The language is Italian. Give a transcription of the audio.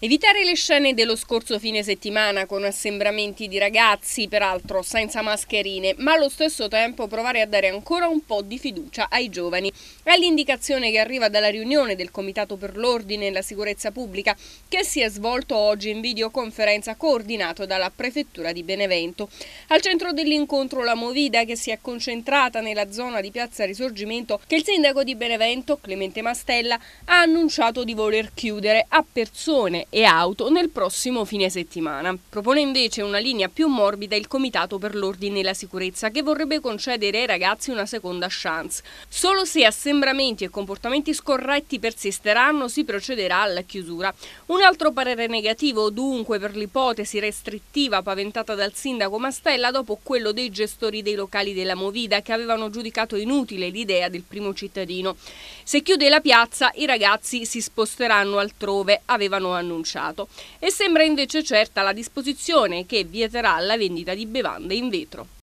Evitare le scene dello scorso fine settimana con assembramenti di ragazzi, peraltro senza mascherine, ma allo stesso tempo provare a dare ancora un po' di fiducia ai giovani. È l'indicazione che arriva dalla riunione del Comitato per l'Ordine e la Sicurezza Pubblica che si è svolto oggi in videoconferenza coordinato dalla Prefettura di Benevento. Al centro dell'incontro la Movida che si è concentrata nella zona di Piazza Risorgimento che il sindaco di Benevento, Clemente Mastella, ha annunciato di voler chiudere a persone e auto nel prossimo fine settimana. Propone invece una linea più morbida il Comitato per l'Ordine e la Sicurezza che vorrebbe concedere ai ragazzi una seconda chance. Solo se assembramenti e comportamenti scorretti persisteranno si procederà alla chiusura. Un altro parere negativo dunque per l'ipotesi restrittiva paventata dal sindaco Mastella dopo quello dei gestori dei locali della Movida che avevano giudicato inutile l'idea del primo cittadino. Se chiude la piazza i ragazzi si sposteranno altrove, avevano annunciato annunciato e sembra invece certa la disposizione che vieterà la vendita di bevande in vetro.